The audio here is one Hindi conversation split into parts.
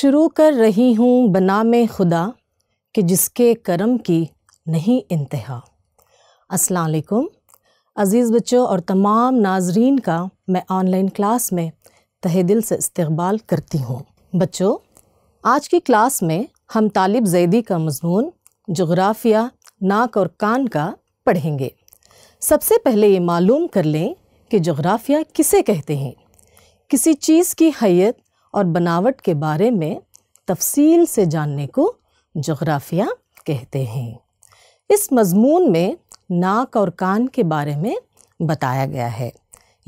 शुरू कर रही हूँ बना में खुदा कि जिसके करम की नहीं इंतहा असलकुम अज़ीज़ बच्चों और तमाम नाजरीन का मैं ऑनलाइन क्लास में तहे दिल से इस्तबाल करती हूँ बच्चों आज की क्लास में हम तालिब जैदी का मजमून जग्राफिया नाक और कान का पढ़ेंगे सबसे पहले ये मालूम कर लें कि जग्राफिया किसे कहते हैं किसी चीज़ की हैत और बनावट के बारे में तफसील से जानने को जग्राफिया कहते हैं इस मज़मून में नाक और कान के बारे में बताया गया है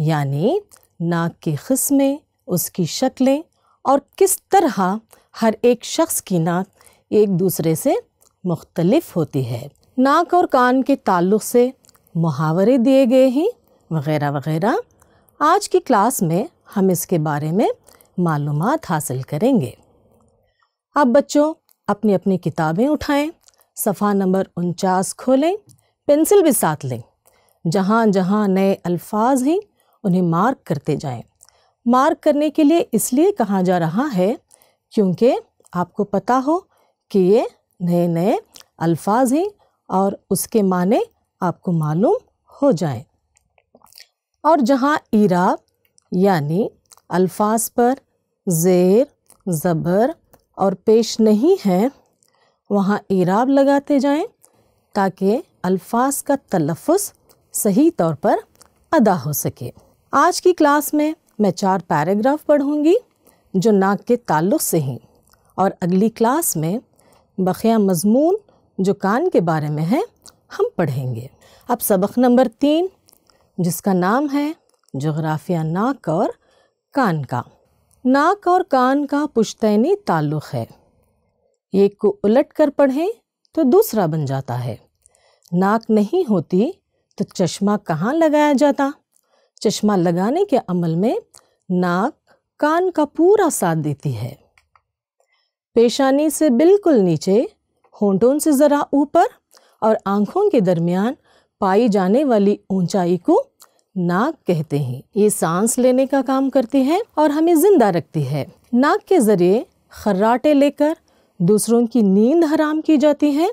यानी नाक की कस्में उसकी शक्लें और किस तरह हर एक शख्स की नाक एक दूसरे से मुख्तलफ होती है नाक और कान के ताल्लुक़ से मुहावरे दिए गए हैं वगैरह वगैरह आज की क्लास में हम इसके बारे में मालूम हासिल करेंगे अब बच्चों अपनी अपनी किताबें उठाएं सफ़ा नंबर उनचास खोलें पेंसिल भी साथ लें जहाँ जहाँ नए अल्फाज हैं उन्हें मार्क करते जाएं। मार्क करने के लिए इसलिए कहा जा रहा है क्योंकि आपको पता हो कि ये नए नए अल्फाज हैं और उसके माने आपको मालूम हो जाएं। और जहाँ इरा यानी अल्फाज पर ज़ेर ज़बर और पेश नहीं है वहाँ इराब लगाते जाएं ताकि अल्फाज का तलफ़ सही तौर पर अदा हो सके आज की क्लास में मैं चार पैराग्राफ पढ़ूंगी जो नाक के ताल्लुक़ से हैं और अगली क्लास में बखिया मजमून जो कान के बारे में है हम पढ़ेंगे अब सबक नंबर तीन जिसका नाम है जोग्राफिया नाक और कान का नाक और कान का पुश्तैनी ताल्लुक़ है एक को उलट कर पढ़ें तो दूसरा बन जाता है नाक नहीं होती तो चश्मा कहाँ लगाया जाता चश्मा लगाने के अमल में नाक कान का पूरा साथ देती है पेशानी से बिल्कुल नीचे होंठों से ज़रा ऊपर और आँखों के दरमियान पाई जाने वाली ऊंचाई को नाक कहते हैं ये सांस लेने का काम करती है और हमें जिंदा रखती है नाक के ज़रिए खर्राटे लेकर दूसरों की नींद हराम की जाती है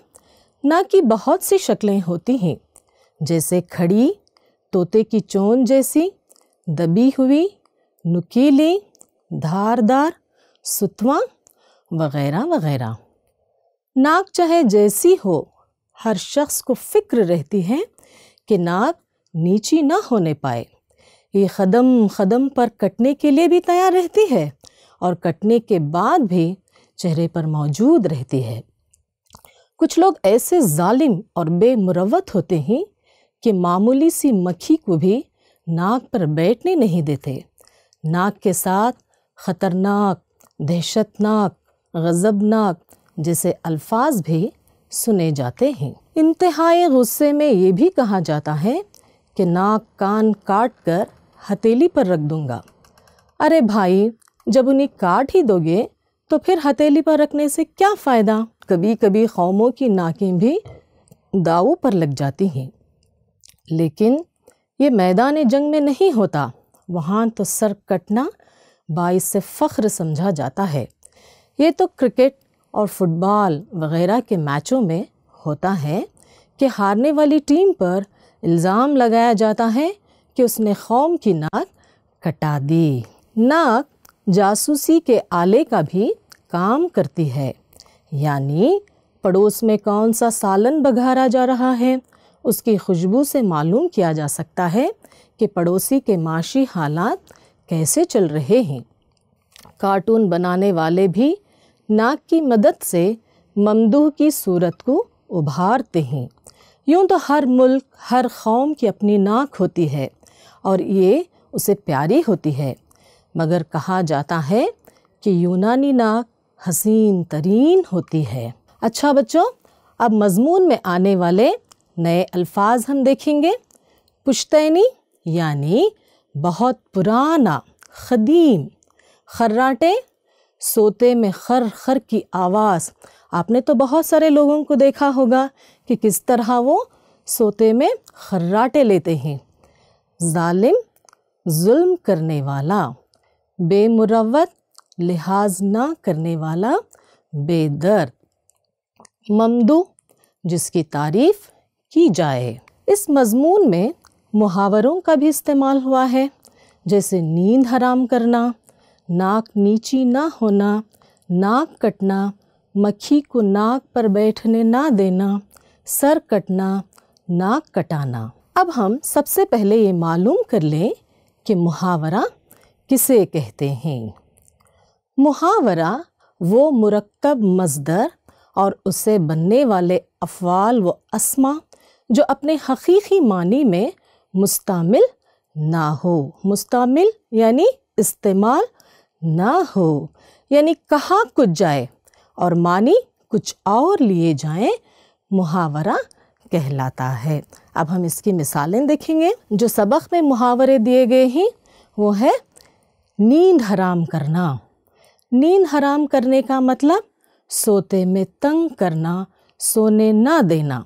नाक की बहुत सी शक्लें होती हैं जैसे खड़ी तोते की चोन जैसी दबी हुई नुकीली धारदार सुतवा वगैरह वगैरह नाक चाहे जैसी हो हर शख्स को फिक्र रहती है कि नाक नीची ना होने पाए ये कदम कदम पर कटने के लिए भी तैयार रहती है और कटने के बाद भी चेहरे पर मौजूद रहती है कुछ लोग ऐसे जालिम और बेमुरवत होते हैं कि मामूली सी मक्खी को भी नाक पर बैठने नहीं देते नाक के साथ ख़तरनाक दहशतनाक गज़बनाक जैसे अल्फाज भी सुने जाते हैं इंतहाई गुस्से में ये भी कहा जाता है कि नाक कान काट कर हथेली पर रख दूँगा अरे भाई जब उन्हें काट ही दोगे तो फिर हथेली पर रखने से क्या फ़ायदा कभी कभी कौमों की नाकें भी दाऊ पर लग जाती हैं लेकिन ये मैदान जंग में नहीं होता वहाँ तो सर कटना बाईस से फ़ख्र समझा जाता है ये तो क्रिकेट और फुटबॉल वगैरह के मैचों में होता है कि हारने वाली टीम पर इल्ज़ाम लगाया जाता है कि उसने कौम की नाक कटा दी नाक जासूसी के आले का भी काम करती है यानी पड़ोस में कौन सा सालन बघारा जा रहा है उसकी खुशबू से मालूम किया जा सकता है कि पड़ोसी के माशी हालात कैसे चल रहे हैं कार्टून बनाने वाले भी नाक की मदद से ममदूह की सूरत को उभारते हैं यूं तो हर मुल्क हर कौम की अपनी नाक होती है और ये उसे प्यारी होती है मगर कहा जाता है कि यूनानी नाक हसीन तरीन होती है अच्छा बच्चों अब मजमून में आने वाले नए अल्फाज हम देखेंगे पुश्तैनी यानी बहुत पुराना ख़दीम खर्राटे सोते में खर खर की आवाज़ आपने तो बहुत सारे लोगों को देखा होगा कि किस तरह वो सोते में खर्राटे लेते हैं जालिम जुल्म करने वाला बेमुरवत लिहाज ना करने वाला बेदर ममदू जिसकी तारीफ़ की जाए इस मज़मून में मुहावरों का भी इस्तेमाल हुआ है जैसे नींद हराम करना नाक नीची ना होना नाक कटना मक्खी को नाक पर बैठने ना देना सर कटना नाक कटाना अब हम सबसे पहले ये मालूम कर लें कि मुहावरा किसे कहते हैं मुहावरा वो मुरक्कब मजदर और उससे बनने वाले अफ़वाल व असमा जो अपने हकीकी मानी में मुस्तमिल ना हो मुस्तमिल यानी इस्तेमाल ना हो यानी कहा कुछ जाए और मानी कुछ और लिए जाएं मुहावरा कहलाता है अब हम इसकी मिसालें देखेंगे जो सबक में मुहावरे दिए गए हैं वो है नींद हराम करना नींद हराम करने का मतलब सोते में तंग करना सोने ना देना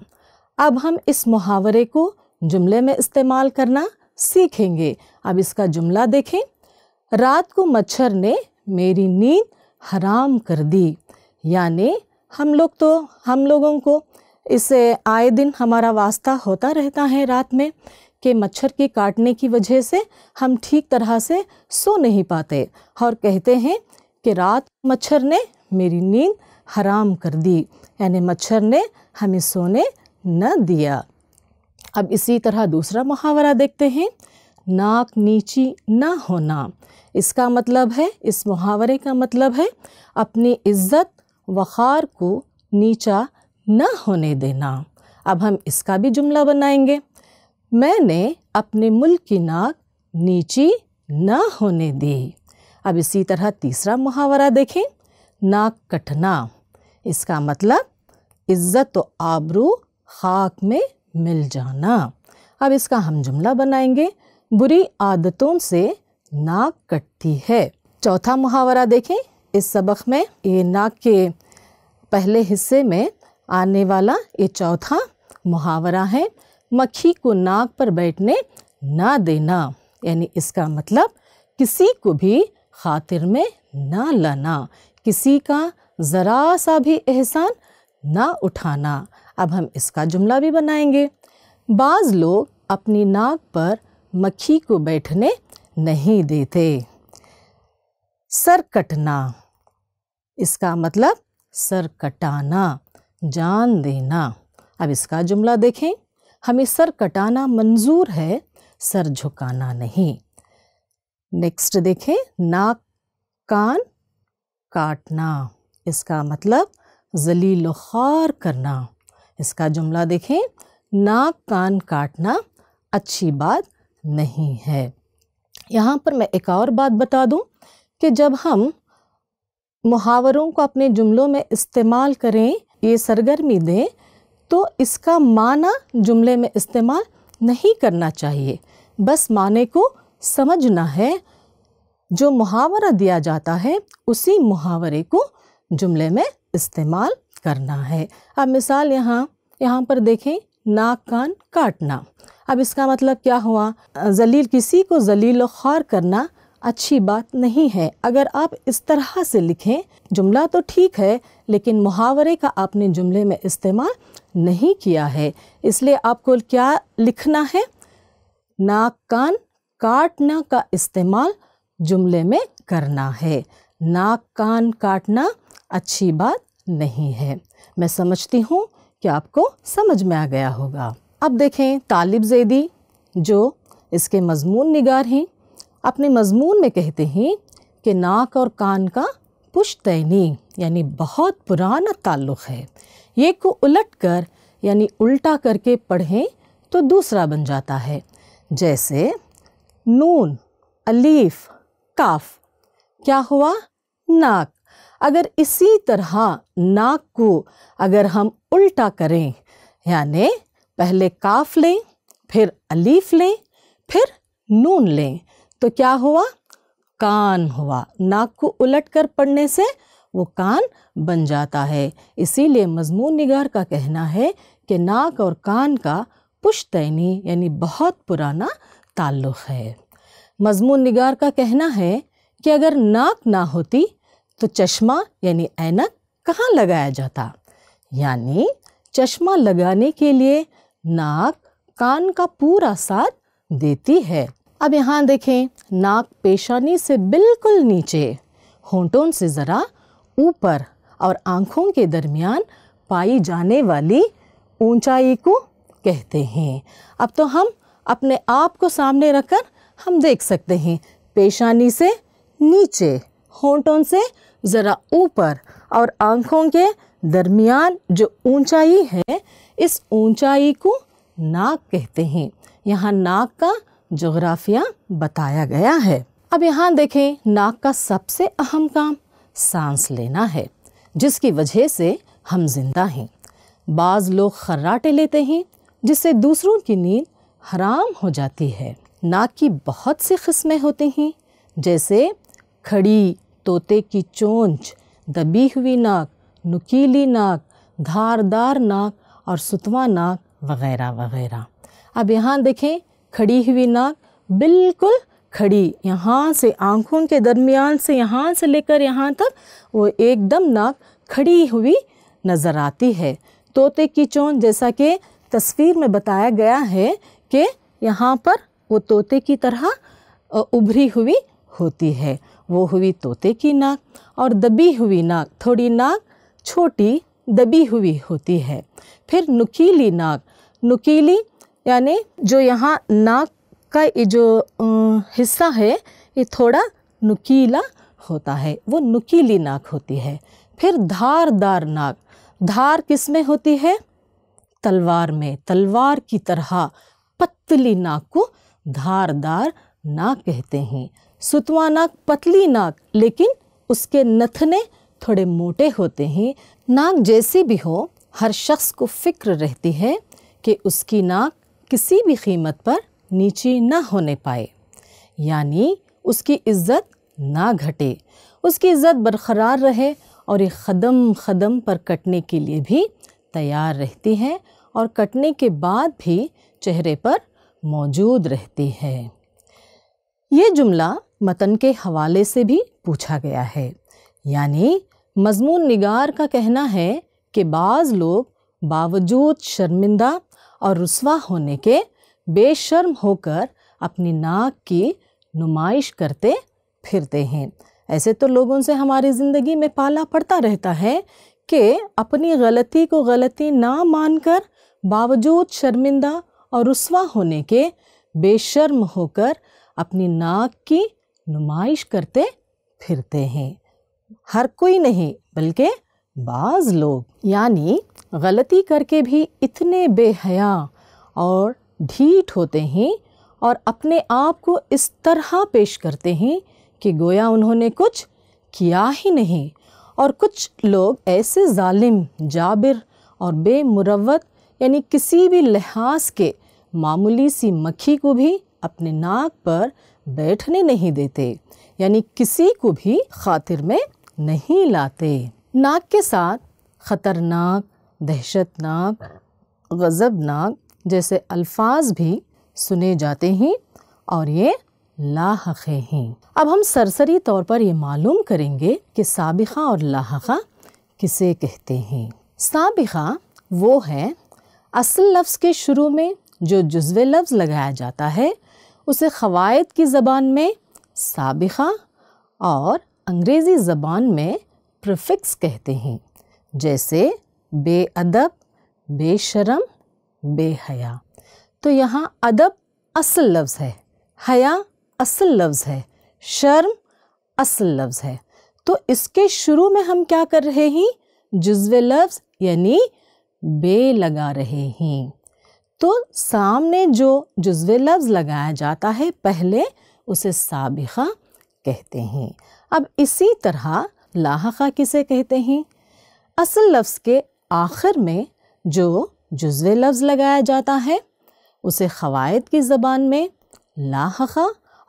अब हम इस मुहावरे को जुमले में इस्तेमाल करना सीखेंगे अब इसका जुमला देखें रात को मच्छर ने मेरी नींद हराम कर दी यानी हम लोग तो हम लोगों को इससे आए दिन हमारा वास्ता होता रहता है रात में कि मच्छर के काटने की वजह से हम ठीक तरह से सो नहीं पाते और कहते हैं कि रात मच्छर ने मेरी नींद हराम कर दी यानी मच्छर ने हमें सोने न दिया अब इसी तरह दूसरा मुहावरा देखते हैं नाक नीची ना होना इसका मतलब है इस मुहावरे का मतलब है अपनी इज्जत वखार को नीचा न होने देना अब हम इसका भी जुमला बनाएंगे मैंने अपने मुल्क की नाक नीची न होने दी अब इसी तरह तीसरा मुहावरा देखें नाक कटना इसका मतलब इज्जत तो आबरू खाक में मिल जाना अब इसका हम जुमला बनाएंगे बुरी आदतों से नाक कटती है चौथा मुहावरा देखें इस सबक में ये नाक के पहले हिस्से में आने वाला ये चौथा मुहावरा है मक्खी को नाक पर बैठने ना देना यानी इसका मतलब किसी को भी खातिर में ना लाना किसी का ज़रा सा भी एहसान ना उठाना अब हम इसका जुमला भी बनाएंगे बाज़ लोग अपनी नाक पर मक्खी को बैठने नहीं देते सर कटना इसका मतलब सर कटाना जान देना अब इसका जुमला देखें हमें सर कटाना मंजूर है सर झुकाना नहीं नेक्स्ट देखें नाक कान काटना इसका मतलब जलील ख़ार करना इसका जुमला देखें नाक कान काटना अच्छी बात नहीं है यहाँ पर मैं एक और बात बता दूँ कि जब हम मुहावरों को अपने जुमलों में इस्तेमाल करें ये सरगर्मी दें तो इसका माना जुमले में इस्तेमाल नहीं करना चाहिए बस माने को समझना है जो मुहावरा दिया जाता है उसी मुहावरे को जुमले में इस्तेमाल करना है अब मिसाल यहाँ यहाँ पर देखें नाक कान काटना अब इसका मतलब क्या हुआ जलील किसी को जलील ख्वार करना अच्छी बात नहीं है अगर आप इस तरह से लिखें जुमला तो ठीक है लेकिन मुहावरे का आपने जुमले में इस्तेमाल नहीं किया है इसलिए आपको क्या लिखना है नाक कान काटना का इस्तेमाल जुमले में करना है नाक कान काटना अच्छी बात नहीं है मैं समझती हूँ कि आपको समझ में आ गया होगा अब देखें तालिब जैदी जो इसके मजमून निगार हैं अपने मजमून में कहते हैं कि नाक और कान का पुश्तैनी यानी बहुत पुराना ताल्लुक़ है ये को उलट कर यानी उल्टा करके पढ़ें तो दूसरा बन जाता है जैसे नून अलीफ काफ क्या हुआ नाक अगर इसी तरह नाक को अगर हम उल्टा करें यानि पहले काफ लें फिर अलीफ लें फिर नून लें तो क्या हुआ कान हुआ नाक को उलट कर पढ़ने से वो कान बन जाता है इसीलिए मजमून निगार का कहना है कि नाक और कान का पुश्तैनी यानी बहुत पुराना ताल्लुक़ है मजमून निगार का कहना है कि अगर नाक ना होती तो चश्मा यानी ऐनक कहाँ लगाया जाता यानी चश्मा लगाने के लिए नाक कान का पूरा साथ देती है अब यहाँ देखें नाक पेशानी से बिल्कुल नीचे होंठों से ज़रा ऊपर और आँखों के दरमियान पाई जाने वाली ऊंचाई को कहते हैं अब तो हम अपने आप को सामने रखकर हम देख सकते हैं पेशानी से नीचे होंठों से ज़रा ऊपर और आँखों के दरमियान जो ऊंचाई है इस ऊंचाई को नाक कहते हैं यहाँ नाक का जोग्राफिया बताया गया है अब यहाँ देखें नाक का सबसे अहम काम सांस लेना है जिसकी वजह से हम जिंदा हैं बाज़ लोग खर्राटे लेते हैं जिससे दूसरों की नींद हराम हो जाती है नाक की बहुत सी किस्में होती हैं जैसे खड़ी तोते की चोंच दबी हुई नाक नुकीली नाक धारदार नाक और सुतवा नाक वगैरह वगैरह अब यहाँ देखें खड़ी हुई नाक बिल्कुल खड़ी यहाँ से आँखों के दरमियान से यहाँ से लेकर यहाँ तक वो एकदम नाक खड़ी हुई नज़र आती है तोते की चोंच जैसा कि तस्वीर में बताया गया है कि यहाँ पर वो तोते की तरह उभरी हुई होती है वो हुई तोते की नाक और दबी हुई नाक थोड़ी नाक छोटी दबी हुई होती है फिर नुकीली नाक नुकीली यानी जो यहाँ नाक का ये जो हिस्सा है ये थोड़ा नुकीला होता है वो नुकीली नाक होती है फिर धारदार नाक धार किस में होती है तलवार में तलवार की तरह पतली नाक को धारदार नाक कहते हैं सुतवा नाक पतली नाक लेकिन उसके नथने थोड़े मोटे होते हैं नाक जैसी भी हो हर शख्स को फिक्र रहती है कि उसकी नाक किसी भी कीमत पर नीचे ना होने पाए यानी उसकी इज्जत ना घटे उसकी इज्जत बरकरार रहे और ये ख़दम ख़दम पर कटने के लिए भी तैयार रहती है और कटने के बाद भी चेहरे पर मौजूद रहती है ये जुमला मतन के हवाले से भी पूछा गया है यानी मजमून निगार का कहना है कि बाज़ लोग बावजूद शर्मिंदा और रसवा होने के बेशर्म होकर अपनी नाक की नुमाइश करते फिरते हैं ऐसे तो लोगों से हमारी ज़िंदगी में पाला पड़ता रहता है कि अपनी गलती को गलती ना मानकर बावजूद शर्मिंदा और रसवा होने के बेशर्म होकर अपनी नाक की नुमाइश करते फिरते हैं हर कोई नहीं बल्कि बाज़ लोग यानी गलती करके भी इतने बेहया और ढीठ होते हैं और अपने आप को इस तरह पेश करते हैं कि गोया उन्होंने कुछ किया ही नहीं और कुछ लोग ऐसे जालिम जाबिर और बेमुरवत यानी किसी भी लिहाज के मामूली सी मक्खी को भी अपने नाक पर बैठने नहीं देते यानी किसी को भी खातिर में नहीं लाते नाक के साथ ख़तरनाक दहशतनाक गज़बनाक जैसे अल्फाज भी सुने जाते हैं और ये लाहखे हैं अब हम सरसरी तौर पर ये मालूम करेंगे कि सबक़ा और लाहखा किसे कहते हैं सबक़ा वो है असल लफ्ज़ के शुरू में जो जुज्व लफ्ज़ लगाया जाता है उसे ख़वाद की ज़बान में सबक़ा और अंग्रेज़ी ज़बान में प्रिफिक्स कहते हैं जैसे बेअदब बेशरम बेहया तो यहाँ अदब असल लफ्ज़ है हया असल लफ्ज़ है शर्म असल लफ्ज़ है तो इसके शुरू में हम क्या कर रहे हैं जुज्व लफ्ज़ यानी बे लगा रहे हैं तो सामने जो जुज्व लफ्ज़ लगाया जाता है पहले उसे साबिका कहते हैं अब इसी तरह लाहका किसे कहते हैं असल लफ्ज़ के आखिर में जो जुज्व लफ्ज़ लगाया जाता है उसे ख़वाद की ज़बान में लाखा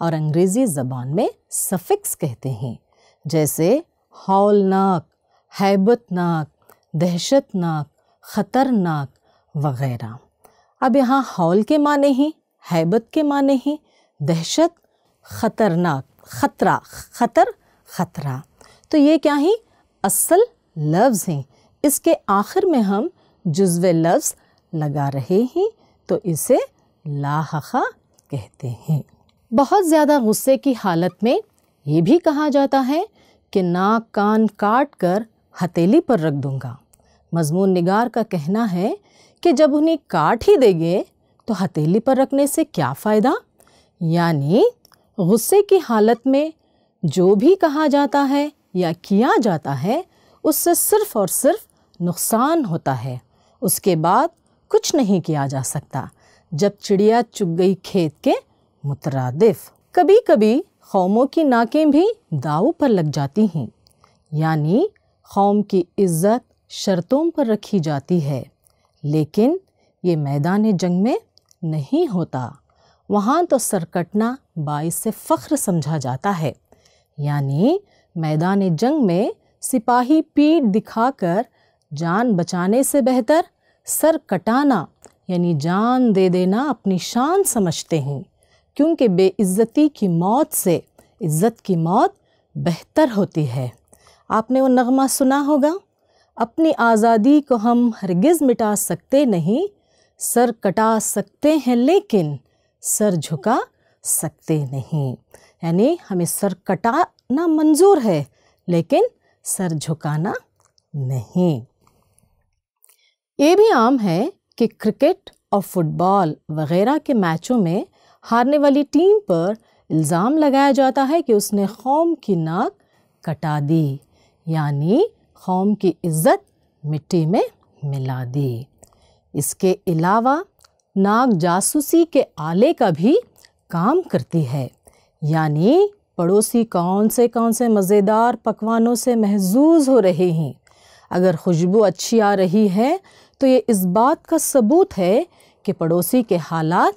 और अंग्रेज़ी ज़बान में सफ़िक्स कहते हैं जैसे हौलनाक हैबतनाक दहशतनाक ख़तरनाक वग़ैरह अब यहाँ हौल के माने ही हैबत के माने ही दहशत ख़तरनाक ख़तरा ख़तर ख़तरा तो ये क्या ही असल लफ्ज़ हैं इसके आखिर में हम जुज्व लफ्ज़ लगा रहे हैं तो इसे लाहखा कहते हैं बहुत ज़्यादा गुस्से की हालत में ये भी कहा जाता है कि नाक कान काट कर हथेली पर रख दूँगा मजमून निगार का कहना है कि जब उन्हें काट ही देंगे तो हथेली पर रखने से क्या फ़ायदा यानी गुस्से की हालत में जो भी कहा जाता है या किया जाता है उससे सिर्फ़ और सिर्फ नुकसान होता है उसके बाद कुछ नहीं किया जा सकता जब चिड़िया चुग गई खेत के मुतरदिफ़ कभी कभी कौमों की नाकें भी दाव पर लग जाती हैं यानी कौम की इज्जत शर्तों पर रखी जाती है लेकिन ये मैदान जंग में नहीं होता वहाँ तो सर कटना बाईस से फ़ख्र समझा जाता है यानी मैदान जंग में सिपाही पीठ दिखाकर जान बचाने से बेहतर सर कटाना यानी जान दे देना अपनी शान समझते हैं क्योंकि बेइज्जती की मौत से इज़्ज़त की मौत बेहतर होती है आपने वो नगमा सुना होगा अपनी आज़ादी को हम हरगिज़ मिटा सकते नहीं सर कटा सकते हैं लेकिन सर झुका सकते नहीं यानी हमें सर कटाना मंजूर है लेकिन सर झुकाना नहीं ये भी आम है कि क्रिकेट और फुटबॉल वगैरह के मैचों में हारने वाली टीम पर इल्ज़ाम लगाया जाता है कि उसने कौम की नाक कटा दी यानी कौम की इज़्ज़त मिट्टी में मिला दी इसके अलावा नाक जासूसी के आले का भी काम करती है यानी पड़ोसी कौन से कौन से मज़ेदार पकवानों से महजूज हो रहे हैं अगर खुशबू अच्छी आ रही है तो ये इस बात का सबूत है कि पड़ोसी के हालात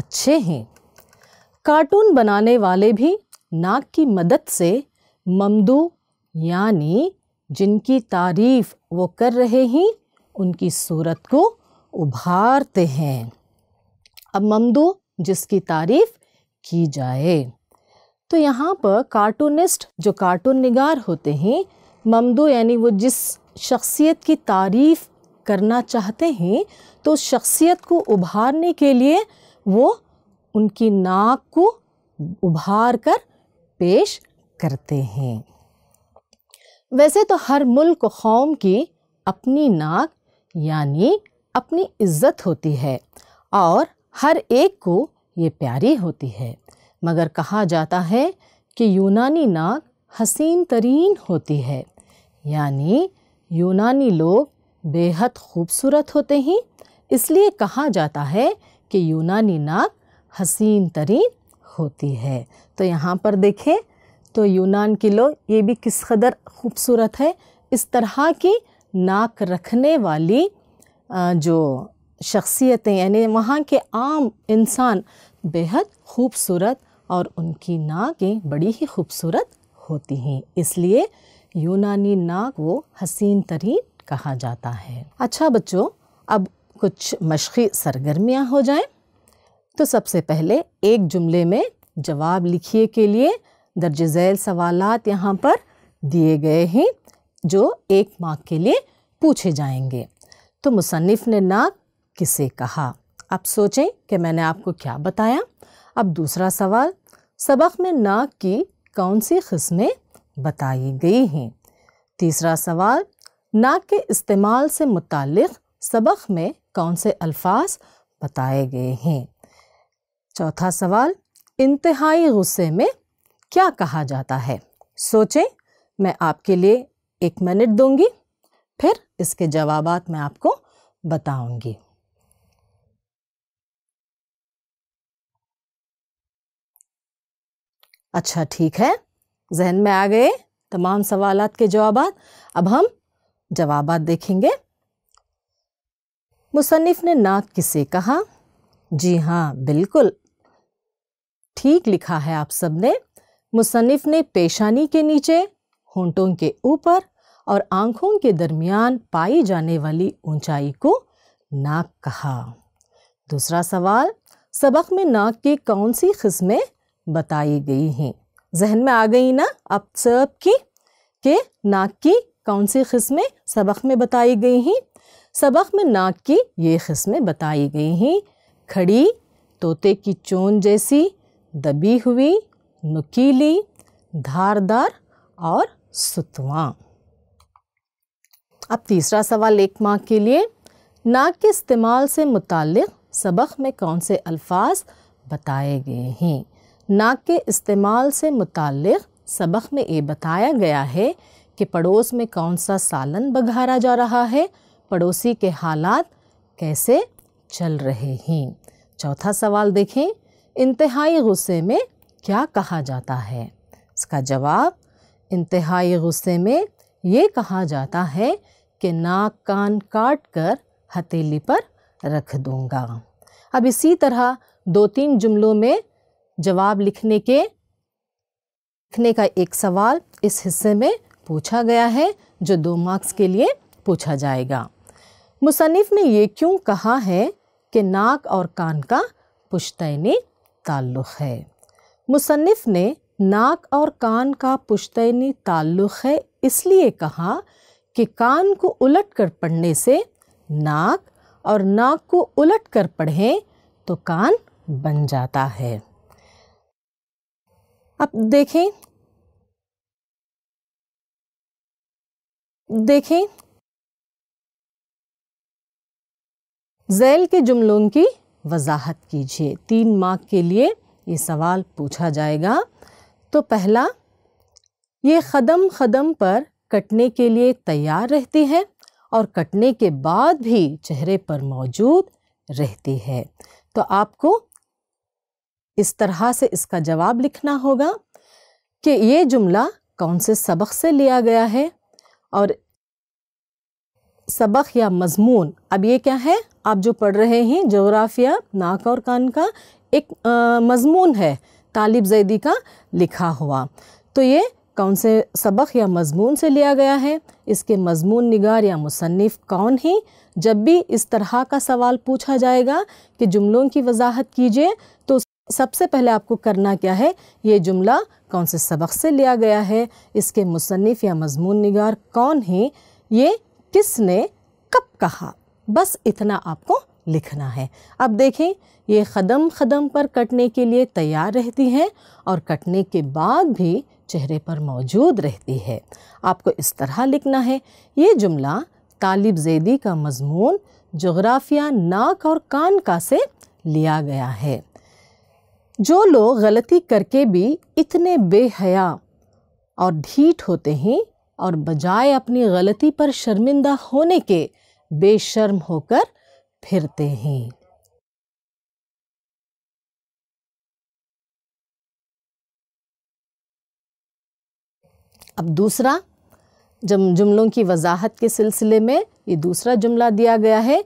अच्छे हैं कार्टून बनाने वाले भी नाक की मदद से ममदू यानी जिनकी तारीफ वो कर रहे हैं उनकी सूरत को उभारते हैं अब ममदू जिसकी तारीफ की जाए तो यहाँ पर कार्टूनिस्ट जो कार्टून निगार होते हैं ममदू यानी वो जिस शख्सियत की तारीफ़ करना चाहते हैं तो शख्सियत को उभारने के लिए वो उनकी नाक को उभार कर पेश करते हैं वैसे तो हर मुल्क कौम की अपनी नाक यानी अपनी इज्जत होती है और हर एक को ये प्यारी होती है मगर कहा जाता है कि यूनानी नाक हसीन तरीन होती है यानी यूनानी लोग बेहद खूबसूरत होते हैं इसलिए कहा जाता है कि यूनानी नाक हसीन तरीन होती है तो यहाँ पर देखें तो यूनान की लो ये भी किस कदर खूबसूरत है इस तरह की नाक रखने वाली जो शख्सियतें यानी वहाँ के आम इंसान बेहद खूबसूरत और उनकी नाकें बड़ी ही खूबसूरत होती हैं इसलिए यूनानी नाक वो हसीन तरीन कहा जाता है अच्छा बच्चों अब कुछ मशक़ी सरगर्मियाँ हो जाएं तो सबसे पहले एक जुमले में जवाब लिखिए के लिए दर्ज झैल सवाल यहाँ पर दिए गए हैं जो एक मार्क के लिए पूछे जाएंगे तो मुसनफ़ ने ना किसे कहा अब सोचें कि मैंने आपको क्या बताया अब दूसरा सवाल सबक में नाक की कौन सी कस्में बताई गई हैं तीसरा सवाल नाक के इस्तेमाल से मुतक़ सबक में कौन से अल्फाज बताए गए हैं चौथा सवाल इंतहाई गुस्से में क्या कहा जाता है सोचें मैं आपके लिए एक मिनट दूंगी फिर इसके जवाब मैं आपको बताऊंगी अच्छा ठीक है जहन में आ गए तमाम सवालत के जवाब अब हम जवाब देखेंगे मुसनफ ने नाक किसे कहा जी हाँ बिल्कुल ठीक लिखा है आप सबने मुसनफ ने पेशानी के नीचे होंठों के ऊपर और आंखों के दरमियान पाई जाने वाली ऊंचाई को नाक कहा दूसरा सवाल सबक में नाक की कौन सी किस्में बताई गई हैं जहन में आ गई ना आप सब की के नाक की कौन सी किस्में सबक में बताई गई हैं सबक में नाक की ये किस्में बताई गई हैं खड़ी तोते की चोन जैसी दबी हुई नुकीली धारदार और सुतवा अब तीसरा सवाल एक माह के लिए नाक के इस्तेमाल से मुतक़ सबक में कौन से अल्फाज बताए गए हैं नाक के इस्तेमाल से मुतक़ सबक में ये बताया गया है कि पड़ोस में कौन सा सालन बघारा जा रहा है पड़ोसी के हालात कैसे चल रहे हैं चौथा सवाल देखें इंतहाई गुस्से में क्या कहा जाता है इसका जवाब इंतहाई गुस्से में ये कहा जाता है कि नाक कान काट कर हथेली पर रख दूँगा अब इसी तरह दो तीन जुमलों में जवाब लिखने के लिखने का एक सवाल इस हिस्से में पूछा गया है जो दो मार्क्स के लिए पूछा जाएगा मुसनफ़ ने यह क्यों कहा है कि नाक और कान का पुश्तैनी ताल्लुक़ है मुसनफ़ ने नाक और कान का पुश्तैनी ताल्लुक़ है इसलिए कहा कि कान को उलट कर पढ़ने से नाक और नाक को उलट कर पढ़ें तो कान बन जाता है अब देखें देखें जैल के जुमलों की वजाहत कीजिए तीन मार्क के लिए ये सवाल पूछा जाएगा तो पहला ये ख़दम ख़दम पर कटने के लिए तैयार रहती है और कटने के बाद भी चेहरे पर मौजूद रहती है तो आपको इस तरह से इसका जवाब लिखना होगा कि ये जुमला कौन से सबक से लिया गया है और सबक या मजमून अब ये क्या है आप जो पढ़ रहे हैं जोग्राफिया नाक और कान का एक मजमून है तालिब जैदी का लिखा हुआ तो ये कौन से सबक या मजमून से लिया गया है इसके मजमून निगार या मुसनफ़ कौन हैं जब भी इस तरह का सवाल पूछा जाएगा कि जुमलों की वजाहत कीजिए तो सबसे पहले आपको करना क्या है ये जुमला कौन से सबक से लिया गया है इसके मुसनफ़ या मजमून निगार कौन है ये किसने कब कहा बस इतना आपको लिखना है अब देखें ये ख़दम ख़दम पर कटने के लिए तैयार रहती हैं और कटने के बाद भी चेहरे पर मौजूद रहती है आपको इस तरह लिखना है ये जुमला तालिब जैदी का मजमून जोग्राफिया नाक और कान का से लिया गया है जो लोग गलती करके भी इतने बेहया और ढीठ होते हैं और बजाय अपनी गलती पर शर्मिंदा होने के बेशर्म होकर फिरते हैं अब दूसरा जब जुमलों की वजाहत के सिलसिले में ये दूसरा जुमला दिया गया है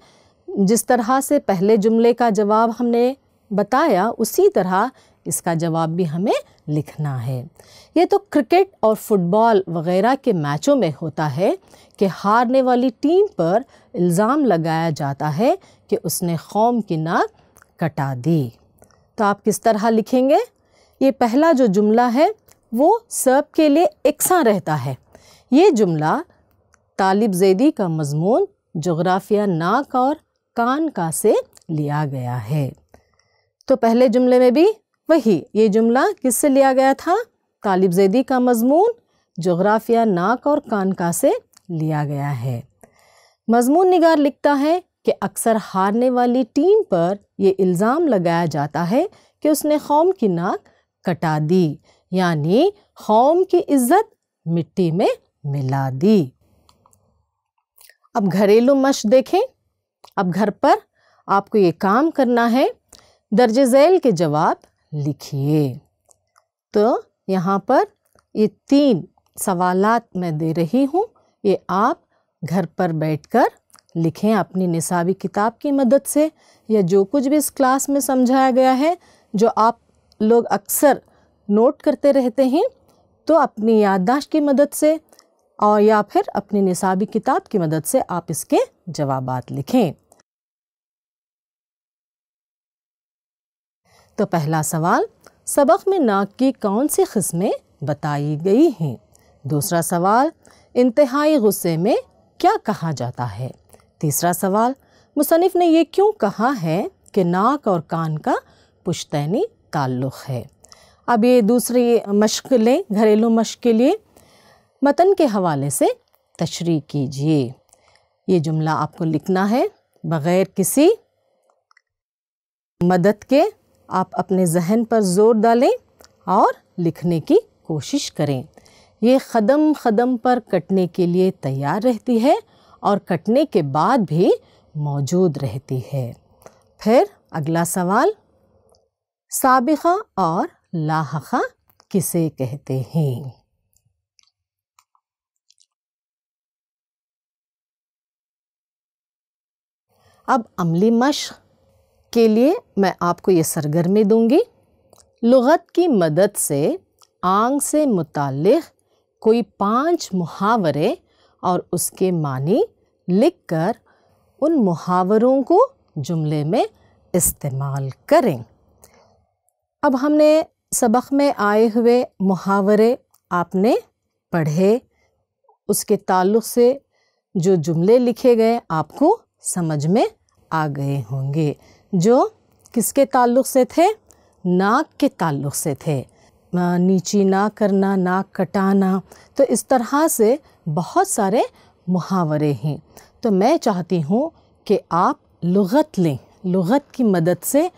जिस तरह से पहले जुमले का जवाब हमने बताया उसी तरह इसका जवाब भी हमें लिखना है ये तो क्रिकेट और फुटबॉल वगैरह के मैचों में होता है कि हारने वाली टीम पर इल्ज़ाम लगाया जाता है कि उसने कौम की नाक कटा दी तो आप किस तरह लिखेंगे ये पहला जो जुमला है वो सब के लिए एकसा रहता है ये जुमला तालिब जैदी का मजमून जोग्राफिया नाक और कान का से लिया गया है तो पहले जुमले में भी वही ये जुमला किससे लिया गया था तालिब जैदी का मजमून जोग्राफिया नाक और कानका से लिया गया है मजमून निगार लिखता है कि अक्सर हारने वाली टीम पर यह इल्ज़ाम लगाया जाता है कि उसने कौम की नाक कटा दी यानी कौम की इज्जत मिट्टी में मिला दी अब घरेलू मश देखें अब घर पर आपको ये काम करना है दर्ज झैल के जवाब लिखिए तो यहाँ पर ये तीन सवालत मैं दे रही हूँ ये आप घर पर बैठकर लिखें अपनी निसाबी किताब की मदद से या जो कुछ भी इस क्लास में समझाया गया है जो आप लोग अक्सर नोट करते रहते हैं तो अपनी याददाश्त की मदद से और या फिर अपनी निसाबी किताब की मदद से आप इसके जवाब लिखें तो पहला सवाल सबक में नाक की कौन सी किस्में बताई गई हैं दूसरा सवाल इंतहाई गुस्से में क्या कहा जाता है तीसरा सवाल मुसनफ़ ने यह क्यों कहा है कि नाक और कान का पुश्तैनी ताल्लुक़ है अब ये दूसरी मशक़ लें घरेलू मश के लिए मतन के हवाले से तशरी कीजिए ये जुमला आपको लिखना है बग़ैर किसी मदद के आप अपने जहन पर ज़ोर डालें और लिखने की कोशिश करें ये ख़दम ख़दम पर कटने के लिए तैयार रहती है और कटने के बाद भी मौजूद रहती है फिर अगला सवाल सबक़ा और लाहका किसे कहते हैं अब अमली मश्क के लिए मैं आपको ये सरगर्मी दूंगी लगत की मदद से आंग से मुतल कोई पांच मुहावरे और उसके मानी लिखकर उन मुहावरों को जुमले में इस्तेमाल करें अब हमने सबक में आए हुए मुहावरे आपने पढ़े उसके ताल्लुक़ से जो जुमले लिखे गए आपको समझ में आ गए होंगे जो किसके ताल्लुक़ से थे नाक के ताल्लुक़ से थे नीची ना करना नाक कटाना तो इस तरह से बहुत सारे मुहावरे हैं तो मैं चाहती हूँ कि आप लगत लें लगत की मदद से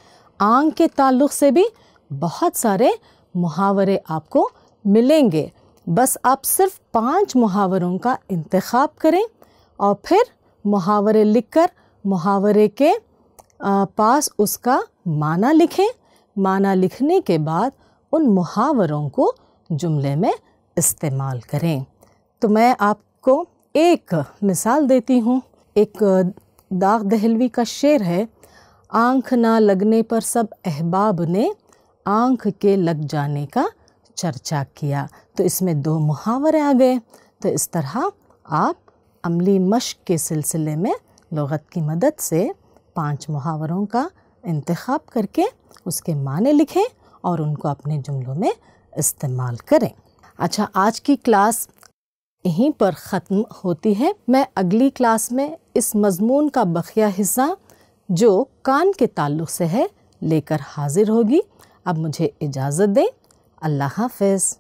आंग के ताल्लुक़ से भी बहुत सारे मुहावरे आपको मिलेंगे बस आप सिर्फ पांच मुहावरों का इंतखब करें और फिर मुहावरे लिखकर मुहावरे के पास उसका माना लिखें माना लिखने के बाद उन मुहावरों को जुमले में इस्तेमाल करें तो मैं आपको एक मिसाल देती हूँ एक दाग दहलवी का शेर है आंख ना लगने पर सब अहबाब ने आंख के लग जाने का चर्चा किया तो इसमें दो मुहावरे आ गए तो इस तरह आप अमली मश्क के सिलसिले में लगत की मदद से पांच मुहावरों का इंतखब करके उसके माने लिखें और उनको अपने जुमलों में इस्तेमाल करें अच्छा आज की क्लास यहीं पर ख़त्म होती है मैं अगली क्लास में इस मज़मून का बखिया हिस्सा जो कान के ताल्लुक़ से है लेकर हाजिर होगी अब मुझे इजाज़त दें अल्लाह हाफिज़